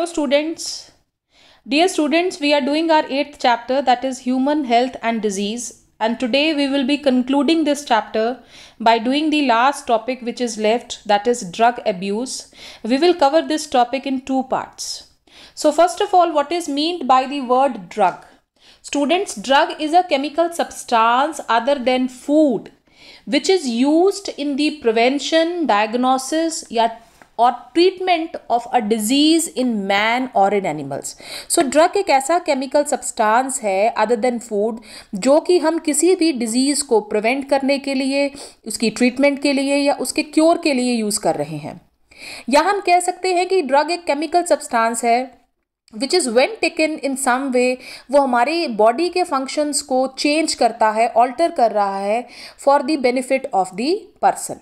hello students dear students we are doing our eighth chapter that is human health and disease and today we will be concluding this chapter by doing the last topic which is left that is drug abuse we will cover this topic in two parts so first of all what is meant by the word drug students drug is a chemical substance other than food which is used in the prevention diagnosis या और treatment of a disease in man और in animals so drug एक ऐसा chemical substance है other than food जो कि हम किसी भी डिजीज़ को प्रिवेंट करने के लिए उसकी ट्रीटमेंट के लिए या उसके क्योर के लिए यूज़ कर रहे हैं या हम कह सकते हैं कि ड्रग एक केमिकल सब्सटेंस है which is when taken in some way वो हमारे बॉडी के फंक्शंस को चेंज करता है ऑल्टर कर रहा है for the benefit of the person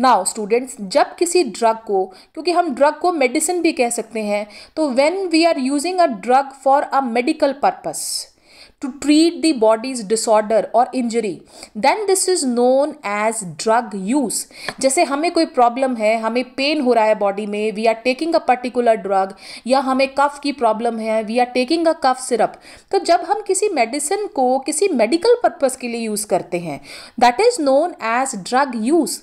now students जब किसी ड्रग को क्योंकि हम ड्रग को मेडिसिन भी कह सकते हैं तो when we are using a drug for a medical purpose to treat the body's disorder or injury then this is known as drug use जैसे हमें कोई प्रॉब्लम है हमें पेन हो रहा है बॉडी में we are taking a particular drug या हमें कफ की प्रॉब्लम है we are taking a cough syrup तो जब हम किसी मेडिसिन को किसी मेडिकल पर्पज़ के लिए यूज़ करते हैं that is known as drug use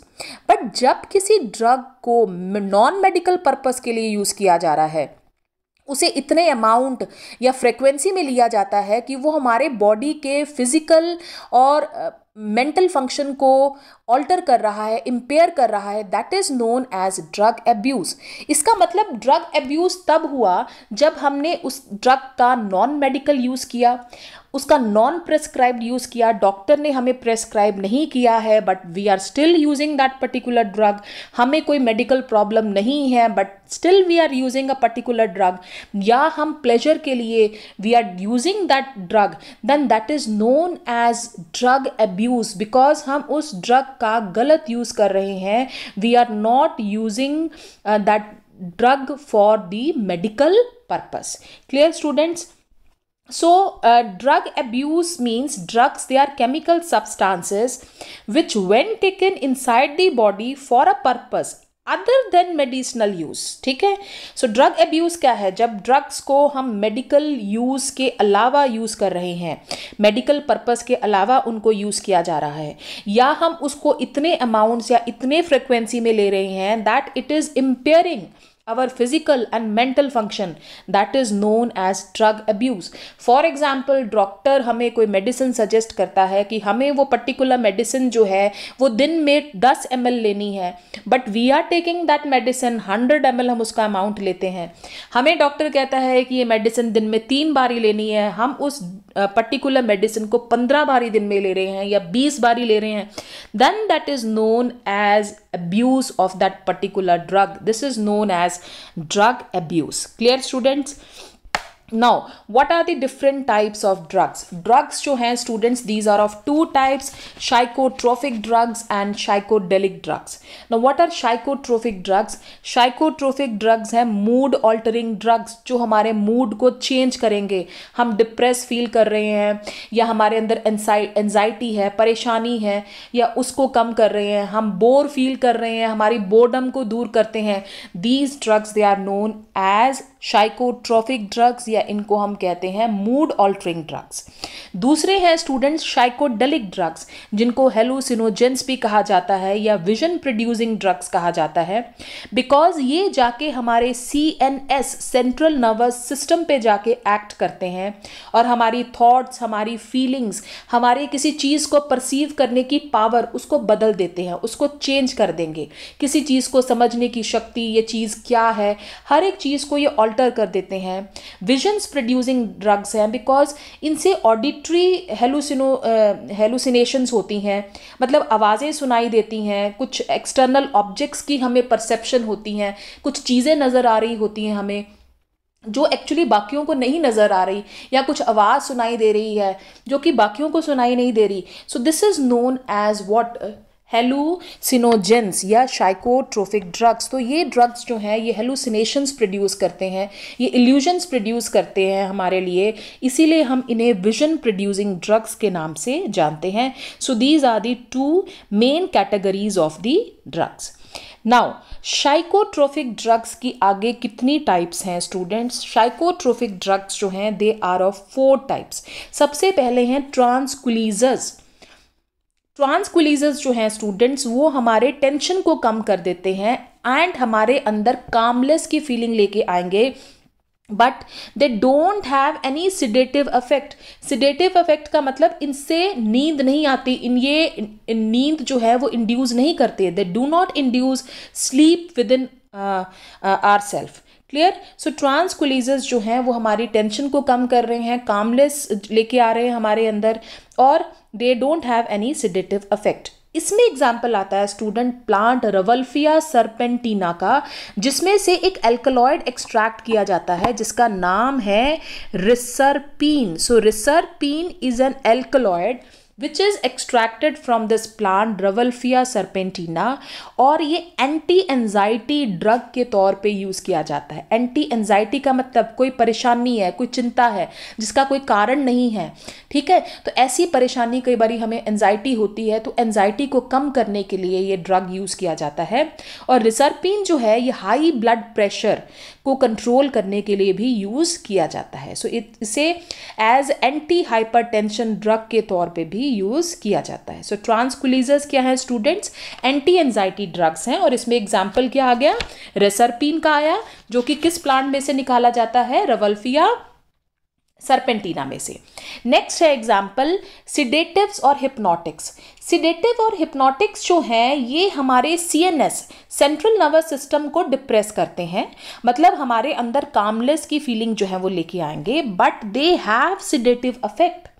but जब किसी ड्रग को नॉन मेडिकल पर्पज़ के लिए यूज़ किया जा रहा है उसे इतने अमाउंट या फ्रिक्वेंसी में लिया जाता है कि वो हमारे बॉडी के फिजिकल और मेंटल फंक्शन को ऑल्टर कर रहा है इम्पेयर कर रहा है that is known as drug abuse इसका मतलब ड्रग एब्यूज़ तब हुआ जब हमने उस ड्रग का नॉन मेडिकल यूज़ किया उसका नॉन प्रेस्क्राइब्ड यूज़ किया डॉक्टर ने हमें प्रेस्क्राइब नहीं किया है but we are still using that particular drug हमें कोई मेडिकल प्रॉब्लम नहीं है but still we are using a particular drug या हम प्लेजर के लिए we are using that drug then that is known as drug abuse because हम उस ड्रग का गलत यूज़ कर रहे हैं we are not using that drug for the medical purpose clear students so uh, drug abuse means drugs they are chemical substances which when taken inside the body for a purpose other than medicinal use ठीक है so drug abuse क्या है जब drugs को हम medical use के अलावा use कर रहे हैं मेडिकल पर्पज़ के अलावा उनको यूज़ किया जा रहा है या हम उसको इतने अमाउंट या इतने फ्रिक्वेंसी में ले रहे हैं that it is impairing our physical and mental function that is known as drug abuse for example doctor हमें कोई मेडिसिन सजेस्ट करता है कि हमें वो पर्टिकुलर मेडिसिन जो है वो दिन में 10 एम लेनी है but we are taking that medicine 100 M हम उसका अमाउंट लेते हैं हमें डॉक्टर कहता है कि ये मेडिसिन दिन में तीन बारी लेनी है हम उस पर्टिकुलर मेडिसिन को पंद्रह बारी दिन में ले रहे हैं या बीस बारी ले रहे हैं then that is known as abuse of that particular drug this is known as drug abuse clear students now what are the different types of drugs drugs जो हैं students these are of two types psychotropic drugs and psychedelic drugs ना what are psychotropic drugs psychotropic drugs हैं mood altering drugs जो हमारे mood को change करेंगे हम depress feel कर रहे हैं या हमारे अंदर एनजाइटी है परेशानी है या उसको कम कर रहे हैं हम बोर फील कर रहे हैं हमारी बोर्डम को दूर करते हैं these drugs they are known as psychotropic drugs या या इनको हम कहते हैं मूड ऑल्टरिंग ड्रग्स दूसरे हैं स्टूडेंट्स शाइकोडलिक ड्रग्स जिनको हेलोसिनोजेंस भी कहा जाता है या विजन प्रोड्यूसिंग ड्रग्स कहा जाता है बिकॉज ये जाके हमारे C N S central nervous system पे जाके एक्ट करते हैं और हमारी थॉट्स हमारी फीलिंग्स हमारे किसी चीज़ को परसीव करने की पावर उसको बदल देते हैं उसको चेंज कर देंगे किसी चीज़ को समझने की शक्ति ये चीज़ क्या है हर एक चीज़ को ये ऑल्टर कर देते हैं विजन hallucinations प्रोड्यूसिंग ड्रग्स हैं बिकॉज इनसे ऑडिट्री hallucino uh, होती हैं मतलब आवाज़ें सुनाई देती हैं कुछ एक्सटर्नल ऑब्जेक्ट्स की हमें परसेप्शन होती हैं कुछ चीज़ें नज़र आ रही होती हैं हमें जो एक्चुअली बाकियों को नहीं नज़र आ रही या कुछ आवाज़ सुनाई दे रही है जो कि बाकियों को सुनाई नहीं दे रही so this is known as what hallucinogens या शाइकोट्रोफिक ड्रग्स तो ये ड्रग्स जो हैं ये हेलूसिनेशंस प्रोड्यूस करते हैं ये इल्यूजन्स प्रोड्यूस करते हैं हमारे लिए इसीलिए हम इन्हें विजन प्रोड्यूसिंग ड्रग्स के नाम से जानते हैं so these are the two main categories of the drugs now psychotropic drugs की आगे कितनी टाइप्स हैं स्टूडेंट्स शाइकोट्रोफिक ड्रग्स जो हैं they are of four types सबसे पहले हैं ट्रांसकुलीजर्स ट्रांसकुलीजर्स जो हैं स्टूडेंट्स वो हमारे टेंशन को कम कर देते हैं एंड हमारे अंदर कामलेस की फीलिंग लेके आएंगे but they don't have any sedative effect sedative effect का मतलब इनसे नींद नहीं आती इन ये नींद जो है वो इंड्यूज नहीं करते they do not induce sleep within our self clear so tranquilizers जो हैं वो हमारी टेंशन को कम कर रहे हैं कामलेस लेके आ रहे हैं हमारे अंदर और they don't have any sedative effect इसमें एग्जाम्पल आता है स्टूडेंट प्लांट रवल्फिया सरपेंटीना का जिसमें से एक एल्कलॉयड एक्सट्रैक्ट किया जाता है जिसका नाम है reserpine so reserpine is an alkaloid which is extracted from this plant Rauwolfia serpentina और ये एंटी एन्जाइटी ड्रग के तौर पे यूज़ किया जाता है एंटी एन्जाइटी का मतलब कोई परेशानी है कोई चिंता है जिसका कोई कारण नहीं है ठीक है तो ऐसी परेशानी कई बार हमें एन्जाइटी होती है तो एन्जाइटी को कम करने के लिए ये ड्रग यूज़ किया जाता है और रिसर्पिन जो है ये हाई ब्लड प्रेशर को कंट्रोल करने के लिए भी यूज़ किया जाता है सो so, इसे एज एंटी हाइपर ड्रग के तौर पर भी भी यूज़ किया जाता है सो ट्रांसकुलीजर्स क्या है स्टूडेंट्स एंटी एनजाइटी ड्रग्स हैं और इसमें एग्जाम्पल क्या आ गया रेसरपीन का आया जो कि किस प्लांट में से निकाला जाता है रवल्फिया सरपेंटीना में से नेक्स्ट है एग्जाम्पल सिडेटिव्स और हिप्नोटिक्स सिडेटिव और हिप्नोटिक्स जो हैं ये हमारे C N S central nervous system को डिप्रेस करते हैं मतलब हमारे अंदर कामलेस की फीलिंग जो है वो लेके आएंगे but they have sedative effect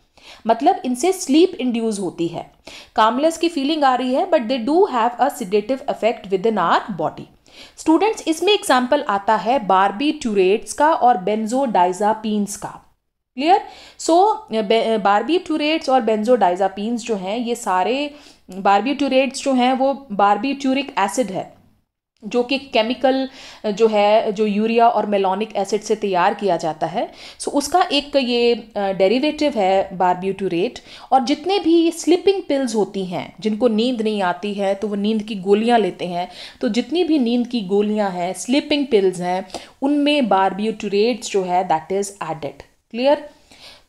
मतलब इनसे स्लीप इंड्यूस होती है कामलेस की फीलिंग आ रही है but they do have a sedative effect within our body students इसमें एग्जाम्पल आता है बारबी ट्यूरेट्स का और बेंजोडाइजापीन्स का क्लियर सो बारबी ट्यूरेट्स और बेंजोडाइजापीन्स जो हैं ये सारे बारबी ट्यूरेट्स जो हैं वो बारबी ट्यूरिक एसिड है जो कि केमिकल जो है जो यूरिया और मेलोनिक एसिड से तैयार किया जाता है सो उसका एक ये डेरिवेटिव है बारब्यूटूरेट और जितने भी स्लीपिंग पिल्स होती हैं जिनको नींद नहीं आती है तो वो नींद की गोलियां लेते हैं तो जितनी भी नींद की गोलियां हैं स्लीपिंग पिल्स हैं उनमें बारब्यूटूरेट्स जो है दैट इज़ एडेड क्लियर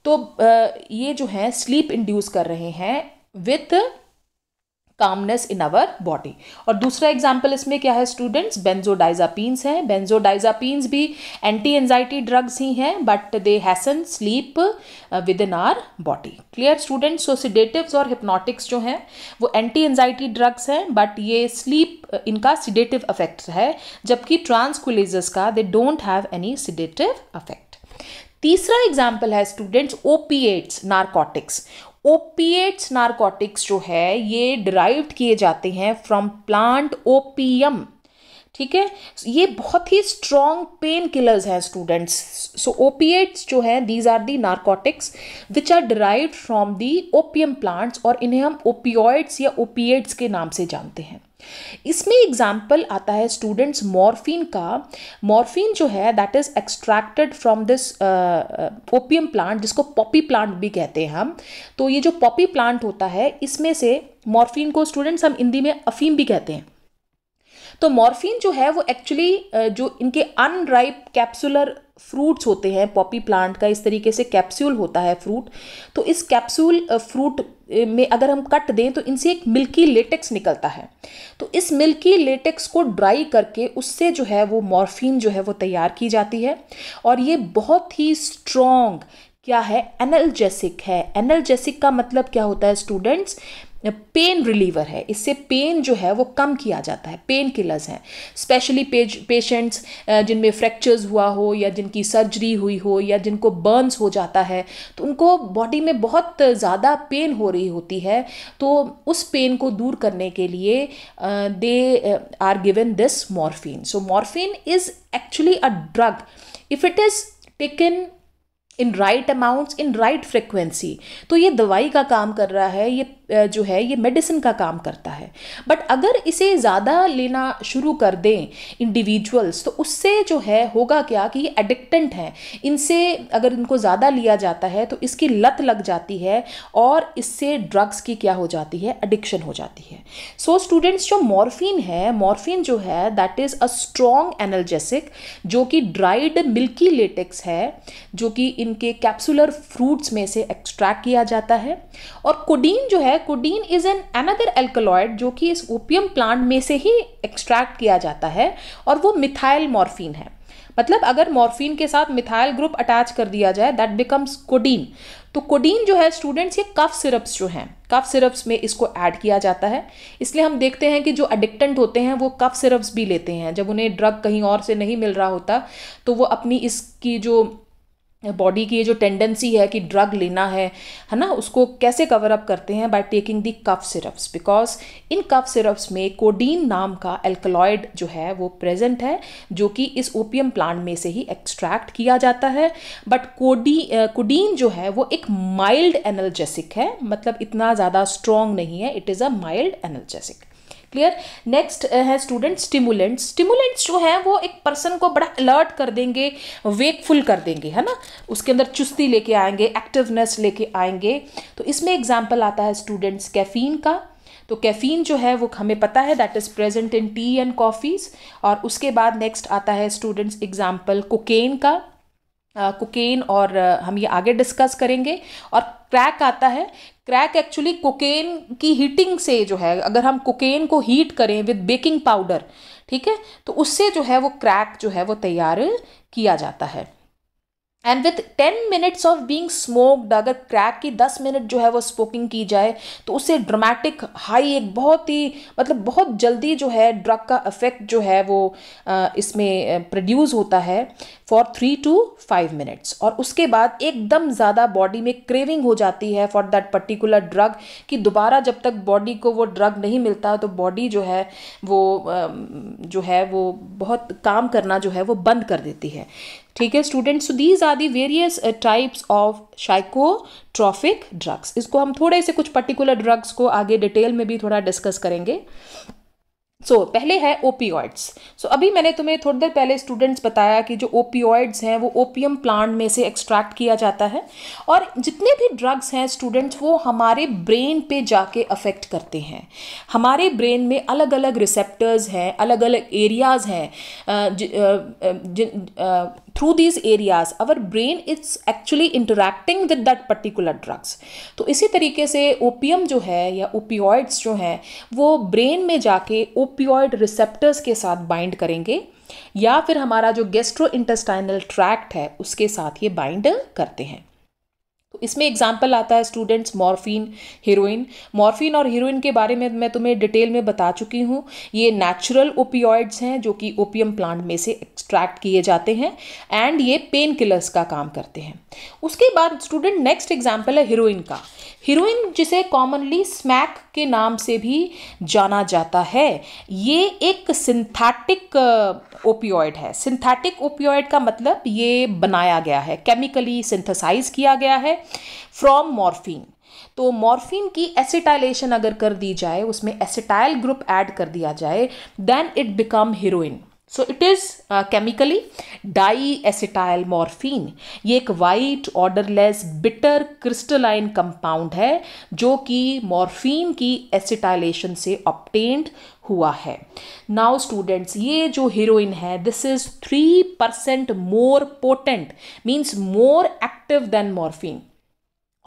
तो ये जो है स्लीप इंड्यूस कर रहे हैं with calmness in our body और दूसरा एग्जाम्पल इसमें क्या है स्टूडेंट्स बेंजोडाइजापीन्स हैं बेंजोडाइजापीन्स भी एंटी एन्जाइटी ड्रग्स ही हैं but they hasten sleep within our body clear students so और हिप्नोटिक्स जो हैं वो एंटी एन्जाइटी ड्रग्स हैं बट ये स्लीप uh, इनका सिडेटिव अफेक्ट है जबकि ट्रांसकुलेजस का they don't have any sedative effect तीसरा एग्जाम्पल है students opiates narcotics opiates narcotics जो है ये डिराइव किए जाते हैं फ्रॉम प्लांट ओपीएम ठीक है ये बहुत ही स्ट्रॉन्ग पेन किलर्स हैं स्टूडेंट्स सो ओपिएट्स जो हैं these are the narcotics which are derive from the opium plants और इन्हें हम ओपियोइड्स या ओपिएट्स के नाम से जानते हैं इसमें एग्जाम्पल आता है स्टूडेंट्स मॉर्फिन का मॉर्फिन जो है that is extracted from this opium plant जिसको पॉपी प्लांट भी कहते हैं हम तो ये जो पॉपी प्लांट होता है इसमें से मॉर्फिन को स्टूडेंट्स हम हिंदी में अफीम भी कहते हैं तो मॉर्फिन जो है वो एक्चुअली uh, जो इनके अनराइप कैप्सुलर फ्रूट्स होते हैं पॉपी प्लांट का इस तरीके से कैप्सूल होता है फ्रूट तो इस कैप्सूल फ्रूट में अगर हम कट दें तो इनसे एक मिल्की लेटेक्स निकलता है तो इस मिल्की लेटेक्स को ड्राई करके उससे जो है वो मॉर्फिन जो है वो तैयार की जाती है और ये बहुत ही स्ट्रॉन्ग क्या है एनल्जेसिक है एनल्जेसिक का मतलब क्या होता है स्टूडेंट्स पेन रिलीवर है इससे पेन जो है वो कम किया जाता है पेन किलर्स हैं स्पेशली पेशेंट्स जिनमें फ्रैक्चर्स हुआ हो या जिनकी सर्जरी हुई हो या जिनको बर्न्स हो जाता है तो उनको बॉडी में बहुत ज़्यादा पेन हो रही होती है तो उस पेन को दूर करने के लिए they are given this morphine so morphine is actually a drug if it is taken in right amounts in right frequency तो ये दवाई का काम कर रहा है ये जो है ये मेडिसिन का काम करता है बट अगर इसे ज़्यादा लेना शुरू कर दें इंडिविजुअल्स तो उससे जो है होगा क्या कि ये एडिक्टेंट हैं इनसे अगर इनको ज़्यादा लिया जाता है तो इसकी लत लग जाती है और इससे ड्रग्स की क्या हो जाती है एडिक्शन हो जाती है सो so, स्टूडेंट्स जो मॉर्फिन है मॉर्फिन जो है that is a strong analgesic जो कि ड्राइड मिल्की लेटेक्स है जो कि इनके कैप्सुलर फ्रूट्स में से एक्सट्रैक्ट किया जाता है और कोडीन जो है codeine is an another alkaloid जो कि इस ओपियम प्लांट में से ही एक्सट्रैक्ट किया जाता है और वो मिथाइल मॉर्फिन है मतलब अगर मॉर्फिन के साथ मिथाइल ग्रुप अटैच कर दिया जाए दैट बिकम्स कोडीन तो कोडीन जो है स्टूडेंट्स ये कफ सिरप्स जो हैं कफ सिरप्स में इसको ऐड किया जाता है इसलिए हम देखते हैं कि जो एडिक्टेंट होते हैं वो कफ सिरप्स भी लेते हैं जब उन्हें ड्रग कहीं और से नहीं मिल रहा होता तो वो अपनी इसकी जो बॉडी की ये जो टेंडेंसी है कि ड्रग लेना है है ना उसको कैसे कवर अप करते हैं by taking the cough syrups because in cough syrups में कोडीन नाम का एल्कलॉयड जो है वो प्रेजेंट है जो कि इस ओपियम प्लांट में से ही एक्सट्रैक्ट किया जाता है बट कोडी कोडीन जो है वो एक माइल्ड एनर्जेसिक है मतलब इतना ज़्यादा स्ट्रॉन्ग नहीं है it is a mild analgesic clear next uh, है स्टूडेंट स्टिमुलेंट्स स्टिमुलेंट्स जो है वो एक पर्सन को बड़ा अलर्ट कर देंगे वेकफुल कर देंगे है ना उसके अंदर चुस्ती लेके आएंगे एक्टिवनेस लेके आएंगे तो इसमें एग्जाम्पल आता है स्टूडेंट्स कैफीन का तो कैफीन जो है वो हमें पता है that is present in tea and coffees और उसके बाद नेक्स्ट आता है स्टूडेंट्स एग्जाम्पल कोकेन का कोकेन uh, और uh, हम ये आगे डिस्कस करेंगे और क्रैक आता है क्रैक एक्चुअली कोकेन की हीटिंग से जो है अगर हम कोकेन को हीट करें विद बेकिंग पाउडर ठीक है तो उससे जो है वो क्रैक जो है वो तैयार किया जाता है and with ten minutes of being smoked अगर क्रैक की दस मिनट जो है वो स्मोकिंग की जाए तो उससे ड्रामेटिक हाई एक बहुत ही मतलब बहुत जल्दी जो है ड्रग का इफेक्ट जो है वो इसमें प्रोड्यूस होता है for three to five minutes और उसके बाद एकदम ज़्यादा बॉडी में क्रेविंग हो जाती है फॉर दैट पर्टिकुलर ड्रग कि दोबारा जब तक बॉडी को वो ड्रग नहीं मिलता तो बॉडी जो है वो जो है वो बहुत काम करना जो है वो बंद कर देती है ठीक है students so these are the various types of psychotropic drugs इसको हम थोड़े से कुछ पर्टिकुलर ड्रग्स को आगे डिटेल में भी थोड़ा डिस्कस करेंगे सो so, पहले है ओपीऑइड्स सो so, अभी मैंने तुम्हें थोड़ी देर पहले स्टूडेंट्स बताया कि जो ओपीऑइड्स हैं वो ओपियम प्लांट में से एक्सट्रैक्ट किया जाता है और जितने भी ड्रग्स हैं स्टूडेंट्स वो हमारे ब्रेन पे जाके अफेक्ट करते हैं हमारे ब्रेन में अलग अलग रिसेप्टर्स हैं अलग अलग एरियाज़ हैं through these areas our brain is actually interacting with that particular drugs तो इसी तरीके से ओपियम जो है या ओपियोइड्स जो हैं वो ब्रेन में जाके ओपियोइड रिसेप्टर्स के साथ बाइंड करेंगे या फिर हमारा जो गेस्ट्रो इंटेस्टाइनल ट्रैक्ट है उसके साथ ये बाइंड करते हैं तो इसमें एग्जाम्पल आता है स्टूडेंट्स मॉर्फिन हीरोइन मॉर्फिन और हीरोइन के बारे में मैं तुम्हें डिटेल में बता चुकी हूँ ये नेचुरल ओपियॉइड्स हैं जो कि ओपियम प्लांट में से एक्सट्रैक्ट किए जाते हैं एंड ये पेन किलर्स का काम करते हैं उसके बाद स्टूडेंट नेक्स्ट एग्जाम्पल है हीरोइन का हीरोइन जिसे कॉमनली स्मैक के नाम से भी जाना जाता है ये एक सिंथेटिक ओपियोइड uh, है सिंथेटिक ओपियोइड का मतलब ये बनाया गया है केमिकली सिंथेसाइज किया गया है फ्रॉम मॉर्फिन तो मॉर्फिन की एसिटाइलेशन अगर कर दी जाए उसमें एसिटाइल ग्रुप ऐड कर दिया जाए then it become heroin so it is chemically di acetyl morphine ये एक white odourless bitter crystalline compound है जो कि मॉर्फीन की एसिटाइलेशन से ऑप्टेंड हुआ है नाउ स्टूडेंट्स ये जो हीरोइन है this is three percent more potent means more active than morphine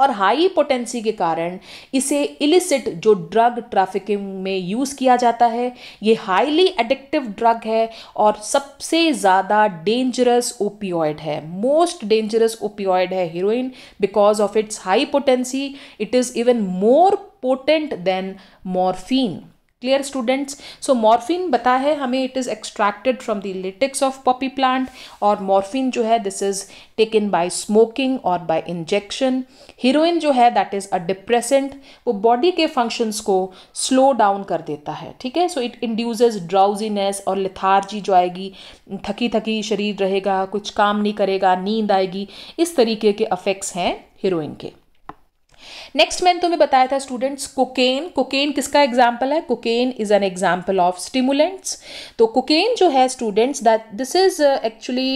और हाई पोटेंसी के कारण इसे इलिसिट जो ड्रग ट्रैफिकिंग में यूज़ किया जाता है ये हाईली एडिक्टिव ड्रग है और सबसे ज़्यादा डेंजरस ओपियोइड है मोस्ट डेंजरस ओपियोइड है heroin because of its high potency it is even more potent than morphine clear students so morphine बता है हमें it is extracted from the latex of poppy plant और morphine जो है this is taken by smoking और by injection heroin जो है that is a depressant वो बॉडी के फंक्शंस को स्लो डाउन कर देता है ठीक है सो इट इंड्यूजेज ड्राउजीनेस और लिथार्जी जो आएगी थकी थकी शरीर रहेगा कुछ काम नहीं करेगा नींद आएगी इस तरीके के अफेक्ट्स हैं हीरोइन के नेक्स्ट मैंने तुम्हें बताया था स्टूडेंट्स कोकेन कोकेन किसका एग्जाम्पल है cocaine is an example of stimulants तो कोकेन जो है students that this is actually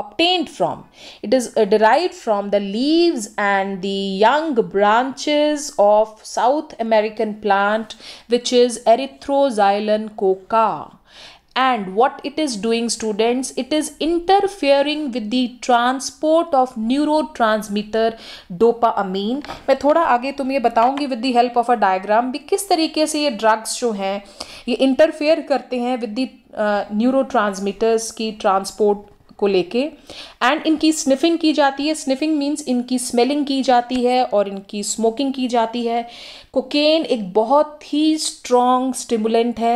obtained from it is uh, derived from the leaves and the young branches of south american plant which is erythroxylon coca and what it is doing students it is interfering with the transport of neurotransmitter dopamine मैं थोड़ा आगे तुम्हें बताऊंगी with the help of a diagram भी किस तरीके से ये ड्रग्स जो हैं ये इंटरफेयर करते हैं विद द न्यूरो ट्रांसमीटर्स की ट्रांसपोर्ट को लेके एंड इनकी स्निफिंग की जाती है स्निफिंग मीन्स इनकी स्मेलिंग की जाती है और इनकी स्मोकिंग की जाती है कोकेन एक बहुत ही स्ट्रॉन्ग स्टिमुलेंट है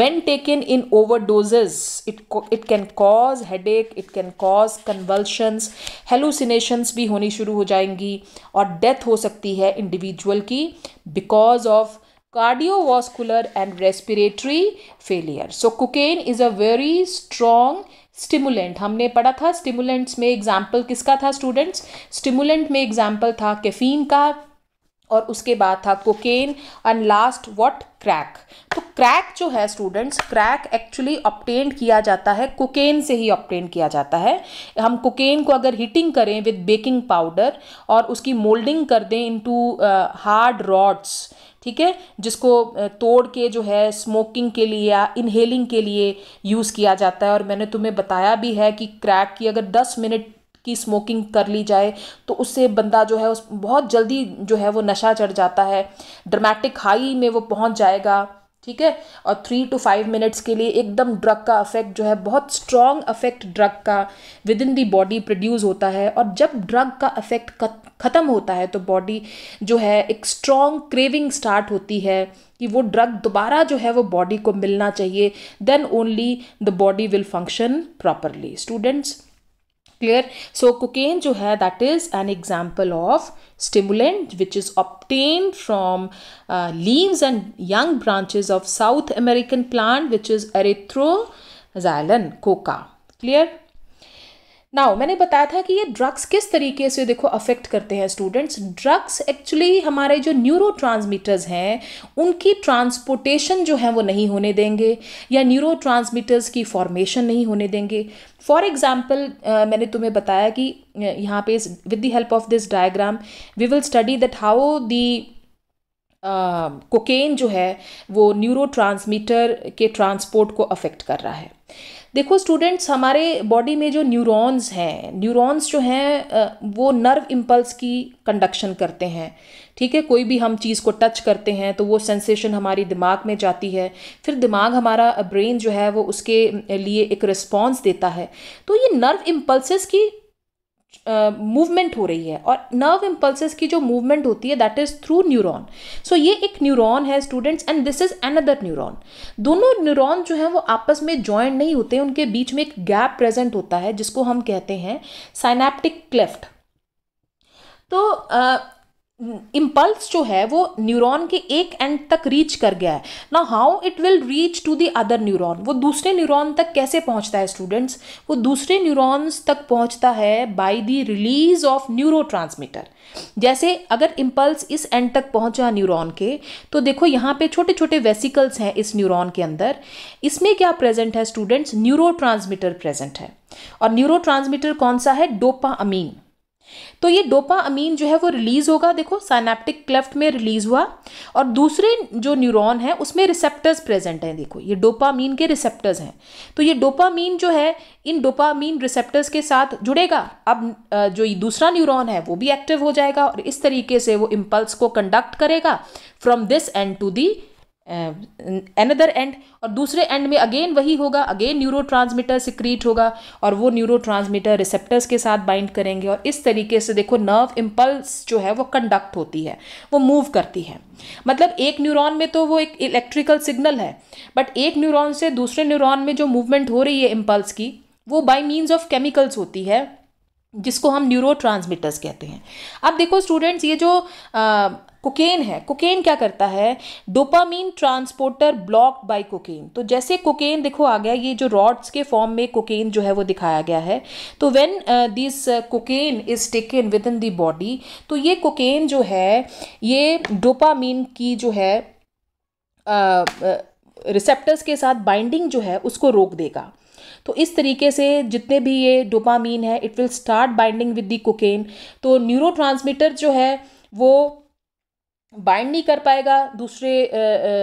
when taken in overdoses it it can cause headache it can cause convulsions hallucinations भी होनी शुरू हो जाएंगी और डेथ हो सकती है इंडिविजुअल की because of cardiovascular and respiratory failure so cocaine is a very strong stimulant हमने पढ़ा था स्टिमुलेंट्स में एग्जाम्पल किसका था स्टूडेंट्स स्टिमुलेंट में एग्जाम्पल था कैफीन का और उसके बाद था cocaine and last what crack तो क्रैक जो है स्टूडेंट्स क्रैक एक्चुअली ऑप्टेन किया जाता है कोकेन से ही ऑप्टेन किया जाता है हम कोकेन को अगर हीटिंग करें विद बेकिंग पाउडर और उसकी मोल्डिंग कर दें इनटू हार्ड रॉड्स ठीक है जिसको तोड़ के जो है स्मोकिंग के लिए या इनहेलिंग के लिए यूज़ किया जाता है और मैंने तुम्हें बताया भी है कि क्रैक की अगर दस मिनट की स्मोकिंग कर ली जाए तो उससे बंदा जो है उस बहुत जल्दी जो है वो नशा चढ़ जाता है ड्रामेटिक हाई में वो पहुंच जाएगा ठीक है और थ्री टू फाइव मिनट्स के लिए एकदम ड्रग का अफेक्ट जो है बहुत स्ट्रॉन्ग अफेक्ट ड्रग का within the body produce होता है और जब ड्रग का अफेक्ट ख़त्म होता है तो बॉडी जो है एक स्ट्रॉन्ग क्रेविंग स्टार्ट होती है कि वो ड्रग दोबारा जो है वो बॉडी को मिलना चाहिए then only the body will function properly students clear so cocaine jo hai that is an example of stimulant which is obtained from uh, leaves and young branches of south american plant which is erythroxylon coca clear now मैंने बताया था कि ये drugs किस तरीके से देखो affect करते हैं स्टूडेंट्स ड्रग्स एक्चुअली हमारे जो न्यूरो ट्रांसमीटर्स हैं उनकी ट्रांसपोर्टेशन जो है वो नहीं होने देंगे या न्यूरो ट्रांसमीटर्स की फॉर्मेशन नहीं होने देंगे फॉर एग्जाम्पल uh, मैंने तुम्हें बताया कि यहाँ पे with the help of this diagram we will study that how the cocaine जो है वो न्यूरो के ट्रांसपोर्ट को अफेक्ट कर रहा है देखो स्टूडेंट्स हमारे बॉडी में जो न्यूरॉन्स हैं न्यूरॉन्स जो हैं वो नर्व इम्पल्स की कंडक्शन करते हैं ठीक है कोई भी हम चीज़ को टच करते हैं तो वो सेंसेशन हमारी दिमाग में जाती है फिर दिमाग हमारा ब्रेन जो है वो उसके लिए एक रिस्पॉन्स देता है तो ये नर्व इम्पल्स की मूवमेंट uh, हो रही है और नर्व इम्पल्सेस की जो मूवमेंट होती है that is through neuron so ये एक न्यूरॉन है students and this is another neuron दोनों न्यूरॉन जो हैं वो आपस में जॉइंट नहीं होते उनके बीच में एक गैप प्रेजेंट होता है जिसको हम कहते हैं साइनेप्टिक क्लेफ्ट तो uh, इम्पल्स जो है वो न्यूरॉन के एक एंड तक रीच कर गया है ना how it will reach to the other neuron वो दूसरे न्यूरॉन तक कैसे पहुंचता है स्टूडेंट्स वो दूसरे न्यूरॉन्स तक पहुंचता है by the release of neuro जैसे अगर इम्पल्स इस एंड तक पहुंचा न्यूरॉन के तो देखो यहाँ पे छोटे छोटे वेसिकल्स हैं इस न्यूरॉन के अंदर इसमें क्या प्रेजेंट है स्टूडेंट्स न्यूरो प्रेजेंट है और न्यूरो कौन सा है डोपा अमीन तो ये डोपा अमीन जो है वो रिलीज होगा देखो साइनेप्टिक क्लेफ्ट में रिलीज हुआ और दूसरे जो न्यूरॉन है उसमें रिसेप्टर्स प्रेजेंट हैं देखो ये डोपामीन के रिसेप्टर्स हैं तो ये डोपामीन जो है इन डोपामीन रिसेप्टर्स के साथ जुड़ेगा अब जो ये दूसरा न्यूरॉन है वो भी एक्टिव हो जाएगा और इस तरीके से वो इम्पल्स को कंडक्ट करेगा from this end to the another end और दूसरे एंड में अगेन वही होगा अगेन न्यूरो ट्रांसमीटर सिक्रीट होगा और वो न्यूरो ट्रांसमीटर रिसेप्टर्स के साथ बाइंड करेंगे और इस तरीके से देखो नर्व इम्पल्स जो है वो कंडक्ट होती है वो मूव करती है मतलब एक न्यूरॉन में तो वो एक इलेक्ट्रिकल सिग्नल है बट एक न्यूरॉन से दूसरे न्यूरॉन में जो मूवमेंट हो रही है इम्पल्स की वो बाई मीन्स ऑफ केमिकल्स होती है जिसको हम न्यूरो कहते हैं अब देखो स्टूडेंट्स ये जो आ, कोकेन है कोकेन क्या करता है dopamine transporter blocked by cocaine तो जैसे कोकेन देखो आ गया ये जो रॉड्स के फॉर्म में कोकेन जो है वो दिखाया गया है तो when this cocaine is taken within the body तो ये कोकेन जो है ये डोपामीन की जो है रिसेप्टर्स uh, uh, के साथ बाइंडिंग जो है उसको रोक देगा तो इस तरीके से जितने भी ये डोपामीन है it will start binding with the cocaine तो न्यूरो जो है वो बाइंड नहीं कर पाएगा दूसरे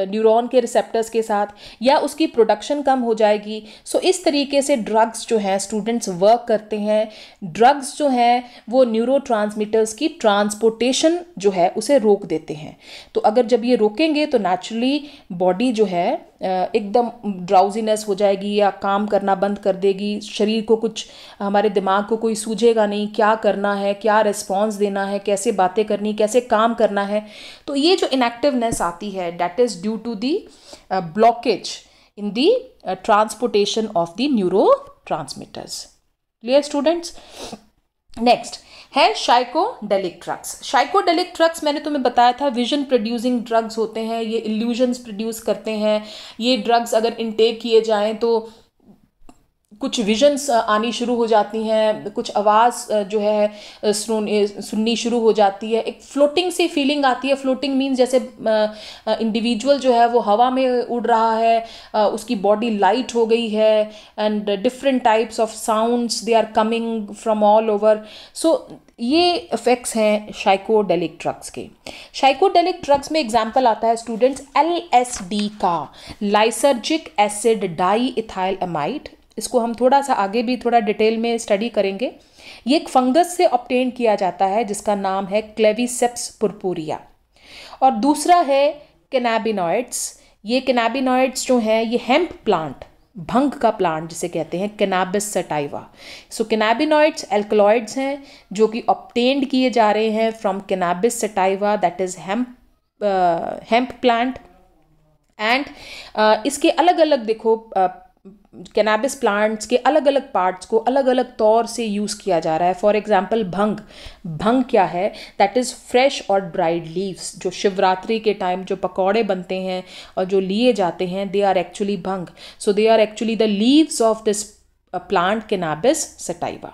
न्यूरॉन के रिसेप्टर्स के साथ या उसकी प्रोडक्शन कम हो जाएगी सो so, इस तरीके से ड्रग्स जो हैं स्टूडेंट्स वर्क करते हैं ड्रग्स जो हैं वो न्यूरो की ट्रांसपोर्टेशन जो है उसे रोक देते हैं तो अगर जब ये रोकेंगे तो नेचुरली बॉडी जो है एकदम ड्राउजीनेस हो जाएगी या काम करना बंद कर देगी शरीर को कुछ हमारे दिमाग को कोई सूझेगा नहीं क्या करना है क्या रिस्पॉन्स देना है कैसे बातें करनी कैसे काम करना है तो ये जो इनएक्टिवनेस आती है that is due to the blockage in the transportation of the neuro transmitters clear students next है शाइकोडेलिक ड्रग्स शाइकोडेलिक ड्रग्स मैंने तुम्हें बताया था विजन प्रोड्यूसिंग ड्रग्स होते हैं ये इल्यूजन्स प्रोड्यूस करते हैं ये ड्रग्स अगर इनटेक किए जाएँ तो कुछ विजन्स आनी शुरू हो जाती हैं कुछ आवाज़ जो है सुननी शुरू हो जाती है एक फ्लोटिंग सी फीलिंग आती है फ्लोटिंग मीन्स जैसे इंडिविजुअल जो है वो हवा में उड़ रहा है उसकी बॉडी लाइट हो गई है and different types of sounds they are coming from all over so ये इफ़ेक्ट्स हैं शाइकोडेलिक ड्रग्स के शाइकोडेलिक ड्रग्स में एग्जाम्पल आता है स्टूडेंट्स एल एस डी का lysergic acid diethylamide इसको हम थोड़ा सा आगे भी थोड़ा डिटेल में स्टडी करेंगे ये एक फंगस से ऑप्टेन किया जाता है जिसका नाम है क्लेविसेप्स पुरपुरिया और दूसरा है कैनाबिनॉइड्स ये कैनाबिनॉइड्स जो हैं ये हेम्प प्लांट भंग का प्लांट जिसे कहते हैं cannabis sativa so cannabinoids alkaloids हैं जो कि ऑप्टेंड किए जा रहे हैं from cannabis sativa that is hemp hemp plant and इसके अलग अलग देखो uh, कैनाबिस प्लांट्स के अलग अलग पार्ट्स को अलग अलग तौर से यूज़ किया जा रहा है फॉर एग्जांपल भंग भंग क्या है दैट इज़ फ्रेश और ड्राइड लीव्स जो शिवरात्रि के टाइम जो पकौड़े बनते हैं और जो लिए जाते हैं they are actually bhang so they are actually the leaves of this plant cannabis sativa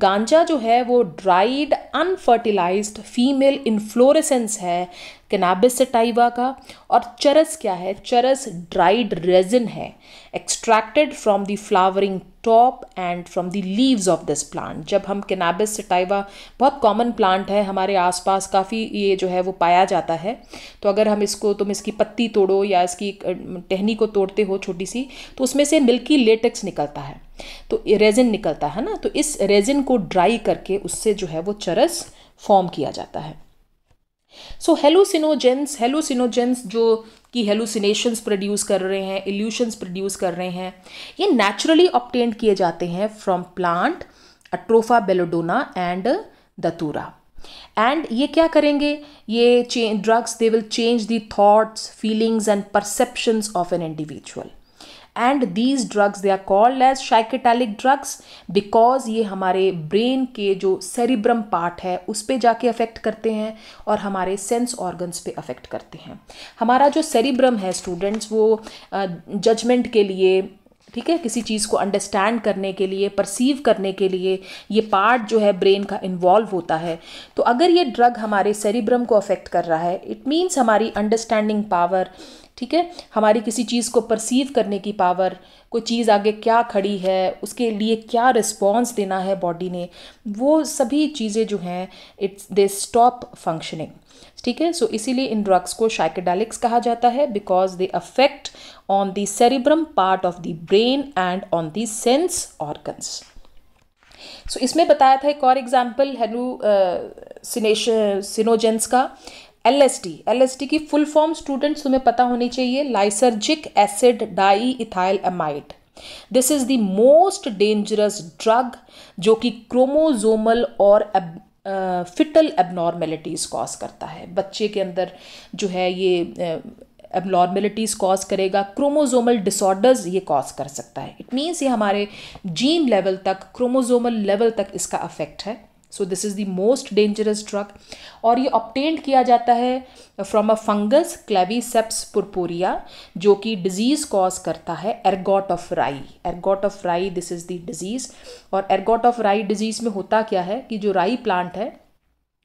ganja जो है वो ड्राइड अनफर्टिलाइज फीमेल इन्फ्लोरेसेंस है कैनाबिस सटाइवा का और चरस क्या है चरस ड्राइड रेजिन है extracted from the flowering top and from the leaves of this plant जब हम केनाबिस सिटाइवा बहुत कॉमन प्लांट है हमारे आसपास काफ़ी ये जो है वो पाया जाता है तो अगर हम इसको तुम इसकी पत्ती तोड़ो या इसकी टहनी को तोड़ते हो छोटी सी तो उसमें से मिल्की लेटेक्स निकलता है तो रेजिन निकलता है ना तो इस रेजिन को ड्राई करके उससे जो है वो चरस फॉर्म किया जाता है सो हेलुसिनोजेंस हेलुसिनोजेंस जो कि हेलुसिनेशंस प्रोड्यूस कर रहे हैं इल्यूशंस प्रोड्यूस कर रहे हैं ये नेचुरली ऑप्टेंड किए जाते हैं from plant atropa belladonna and datura and ये क्या करेंगे ये drugs they will change the thoughts feelings and perceptions of an individual and these drugs they are called as psychedelic drugs because ये हमारे ब्रेन के जो सेरिब्रम पार्ट है उस पर जाके अफेक्ट करते हैं और हमारे सेंस ऑर्गन्स पे अफेक्ट करते हैं हमारा जो सेरिब्रम है स्टूडेंट्स वो जजमेंट के लिए ठीक है किसी चीज़ को अंडरस्टैंड करने के लिए परसीव करने के लिए ये पार्ट जो है ब्रेन का इन्वॉल्व होता है तो अगर ये ड्रग हमारे सेरिब्रम को अफेक्ट कर रहा है इट मीन्स हमारी अंडरस्टैंडिंग पावर ठीक है हमारी किसी चीज़ को परसीव करने की पावर कोई चीज़ आगे क्या खड़ी है उसके लिए क्या रिस्पॉन्स देना है बॉडी ने वो सभी चीज़ें जो हैं इट्स दे स्टॉप फंक्शनिंग ठीक है सो इसीलिए इन ड्रग्स को साइकेडेलिक्स कहा जाता है because they affect on the cerebrum part of the brain and on the sense organs so इसमें बताया था एक और एग्जाम्पल हेलू सिनोजेंस का L S T L S T की फुल फॉर्म स्टूडेंट्स तुम्हें पता होनी चाहिए lysergic acid diethylamide this is the most dangerous drug जो कि क्रोमोजोमल और फिटल एबनॉर्मेलिटीज़ कॉज करता है बच्चे के अंदर जो है ये एबनॉर्मेलिटीज़ कॉज करेगा क्रोमोजोमल डिसऑर्डर्स ये कॉज कर सकता है इट मीन्स ये हमारे जीन लेवल तक क्रोमोजोमल लेवल तक इसका अफेक्ट है so this is the most dangerous drug और ये ऑप्टेंड किया जाता है from a fungus claviceps purpurea जो कि डिजीज़ कॉज करता है ergot of rye ergot of rye this is the disease और एरगोट ऑफ राई डिजीज़ में होता क्या है कि जो राई प्लांट है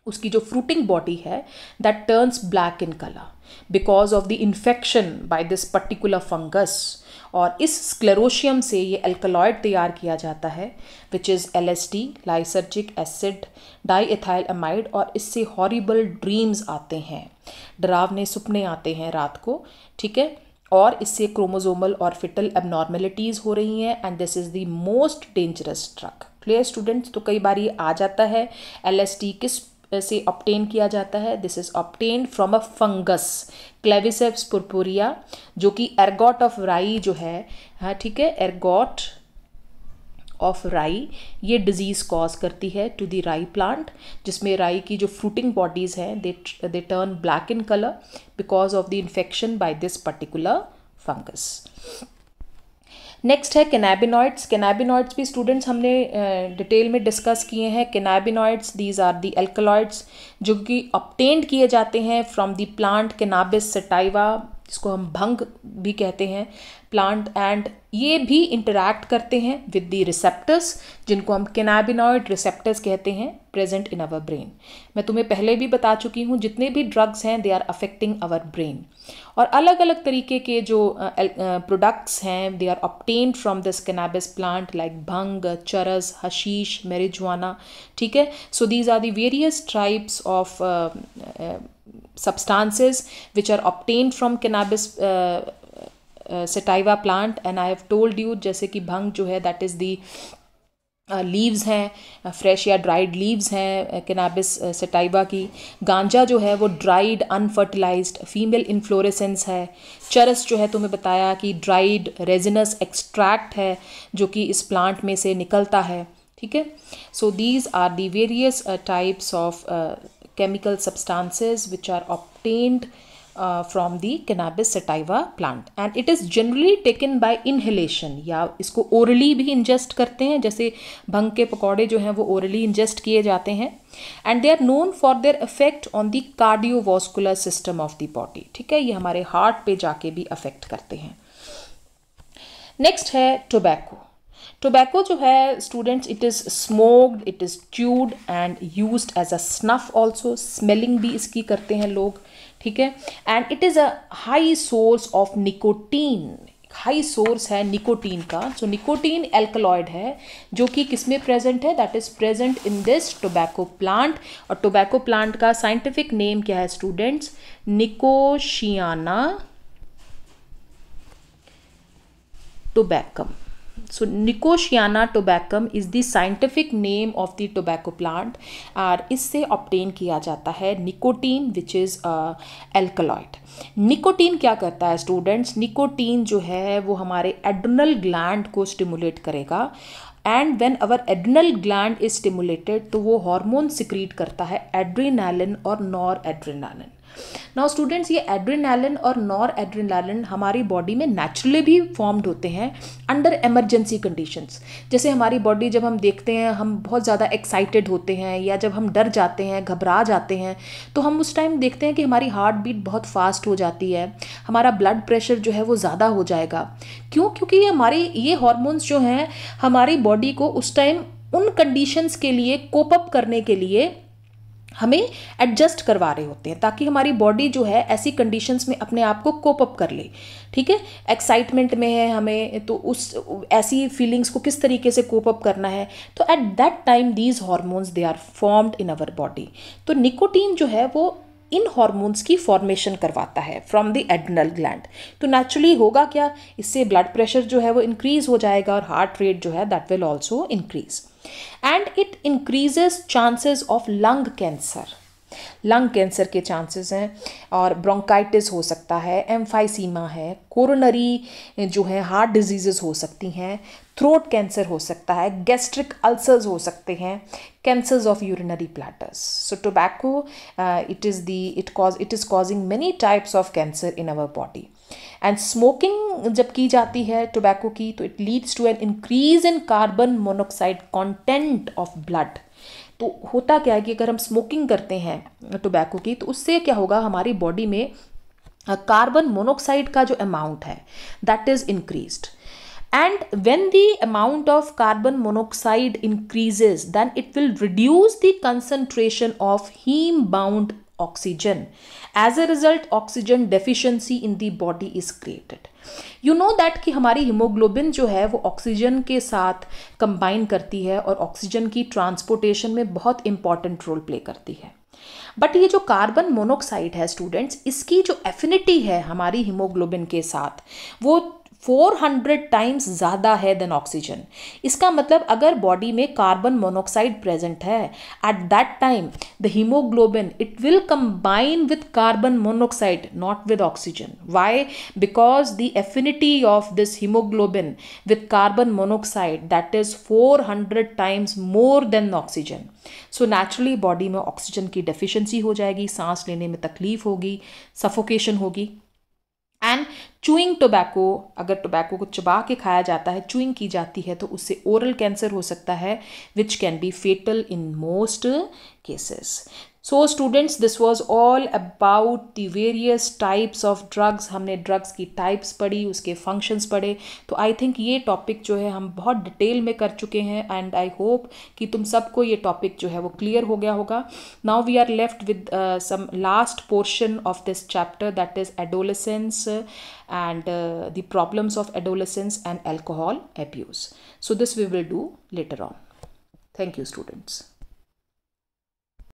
उसकी जो फ्रूटिंग बॉडी है that turns black in colour because of the infection by this particular fungus और इस स्क्लेरोशियम से ये अल्कलॉयड तैयार किया जाता है which is L S T lysergic acid diethylamide और इससे हॉरीबल ड्रीम्स आते हैं डरावने सपने आते हैं रात को ठीक है और इससे क्रोमोजोमल और फिटल एबनॉर्मेलिटीज़ हो रही हैं and this is the most dangerous drug clear students तो कई बार ये आ जाता है एल किस से ऑप्टेन किया जाता है this is obtain from a fungus claviceps purpurea जो कि एरगॉट ऑफ राई जो है हाँ ठीक है एरगॉट ऑफ राई ये डिजीज़ कॉज करती है टू दी राई प्लांट जिसमें राई की जो फ्रूटिंग बॉडीज़ हैं they they turn black in colour because of the infection by this particular fungus next है कैनाबिनॉइड्स कैनाबिनॉइड्स भी स्टूडेंट्स हमने डिटेल में डिस्कस किए हैं cannabinoids these are the alkaloids जो कि ऑप्टेंड किए जाते हैं from the plant cannabis sativa इसको हम भंग भी कहते हैं प्लांट एंड ये भी इंटरैक्ट करते हैं विद दी रिसेप्टर्स जिनको हम कैनाबिनॉइड रिसेप्टर्स कहते हैं प्रेजेंट इन अवर ब्रेन मैं तुम्हें पहले भी बता चुकी हूँ जितने भी ड्रग्स हैं they are affecting our brain और अलग अलग तरीके के जो प्रोडक्ट्स हैं they are obtain from this cannabis plant like bhang charas hashish marijuana ठीक है so these are the various types of substances which are obtained from cannabis sativa plant and I have told you जैसे कि भंग जो है that is the leaves हैं fresh या dried leaves हैं cannabis sativa की गांजा जो है वो ड्राइड अनफर्टिलाइज्ड फीमेल इन्फ्लोरेसेंस है चरस जो है तुम्हें बताया कि ड्राइड रेजिनस एक्सट्रैक्ट है जो कि इस प्लांट में से निकलता है ठीक है so these are the various types of chemical substances which are obtained uh, from the cannabis sativa plant and it is generally taken by inhalation या इसको orally भी ingest करते हैं जैसे भंग के पकौड़े जो हैं वो orally ingest किए जाते हैं and they are known for their effect on the cardiovascular system of the body ठीक है ये हमारे हार्ट पे जाके भी अफेक्ट करते हैं नेक्स्ट है टोबैको टोबैको जो है students it is smoked it is chewed and use as a snuff also smelling भी इसकी करते हैं लोग ठीक है and it is a high source of nicotine high source है निकोटीन का सो निकोटीन एल्कलॉयड है जो कि किस में प्रेजेंट है that is present in this tobacco plant और टोबैको प्लांट का साइंटिफिक नेम क्या है students nicotiana tabacum so nicotiana tabacum is the scientific name of the tobacco plant और इससे ऑप्टेन किया जाता है nicotine which is uh, nicotine क्या करता है स्टूडेंट्स निकोटीन जो है वो हमारे एड्रनल ग्लैंड को स्टिमुलेट करेगा and when our adrenal gland is stimulated तो वो हॉर्मोन सिक्रीट करता है एड्रीनालिन और नॉर एड्रीनैलिन नाउ स्टूडेंट्स ये एड्रिनालिन और नॉर एड्रिनालिन हमारी बॉडी में नेचुरली भी फॉर्म्ड होते हैं अंडर एमरजेंसी कंडीशंस जैसे हमारी बॉडी जब हम देखते हैं हम बहुत ज़्यादा एक्साइटेड होते हैं या जब हम डर जाते हैं घबरा जाते हैं तो हम उस टाइम देखते हैं कि हमारी हार्ट बीट बहुत फास्ट हो जाती है हमारा ब्लड प्रेशर जो है वो ज़्यादा हो जाएगा क्यों क्योंकि ये हमारे ये हॉर्मोन्स जो हैं हमारी बॉडी को उस टाइम उन कंडीशंस के लिए कोप अप करने के लिए हमें एडजस्ट करवा रहे होते हैं ताकि हमारी बॉडी जो है ऐसी कंडीशंस में अपने आप को कोप अप कर ले ठीक है एक्साइटमेंट में है हमें तो उस ऐसी फीलिंग्स को किस तरीके से कोप अप करना है तो at that time these hormones they are formed in our body तो निकोटीन जो है वो इन हॉर्मोन्स की फॉर्मेशन करवाता है फ्रॉम द एडनल ग्लैंड तो नेचुरली होगा क्या इससे ब्लड प्रेशर जो है वो इंक्रीज़ हो जाएगा और हार्ट रेट जो है that will also increase and it increases chances of lung cancer lung cancer के चांसेस हैं और ब्रोंकाइटिस हो सकता है एम्फाइसीमा है कोरोनरी eh, जो है हार्ट डिजीजेस हो सकती हैं थ्रोट कैंसर हो सकता है गैस्ट्रिक अल्सर्स हो सकते हैं cancers of urinary bladders so tobacco it is the it cause it is causing many types of cancer in our body and smoking जब की जाती है टोबैको की तो it leads to an increase in carbon monoxide content of blood तो होता क्या है कि अगर हम स्मोकिंग करते हैं टोबैको की तो उससे क्या होगा हमारी बॉडी में कार्बन मोनोक्साइड का जो अमाउंट है that is increased and when the amount of carbon monoxide increases then it will reduce the concentration of heme bound oxygen as a result oxygen deficiency in the body is created you know that कि हमारी haemoglobin जो है वो oxygen के साथ combine करती है और ऑक्सीजन की ट्रांसपोर्टेशन में बहुत इंपॉर्टेंट रोल प्ले करती है बट ये जो कार्बन मोनोक्साइड है स्टूडेंट्स इसकी जो एफिनिटी है हमारी हीमोग्लोबिन के साथ वो 400 टाइम्स ज़्यादा है देन ऑक्सीजन इसका मतलब अगर बॉडी में कार्बन मोनोक्साइड प्रेजेंट है at that time the haemoglobin it will combine with carbon monoxide not with oxygen why because the affinity of this haemoglobin with carbon monoxide that is 400 times more than oxygen so naturally body में oxygen की deficiency हो जाएगी सांस लेने में तकलीफ होगी suffocation होगी एंड चूइंग टोबैको अगर टोबैको को चबा के खाया जाता है चूइंग की जाती है तो उससे ओरल कैंसर हो सकता है which can be fatal in most cases so students this was all about the various types of drugs हमने ड्रग्स की टाइप्स पढ़ी उसके फंक्शंस पढ़े तो आई थिंक ये टॉपिक जो है हम बहुत डिटेल में कर चुके हैं एंड आई होप कि तुम सबको ये टॉपिक जो है वो क्लियर हो गया होगा now we are left with some last portion of this chapter that is adolescence and the problems of adolescence and alcohol abuse so this we will do later on thank you students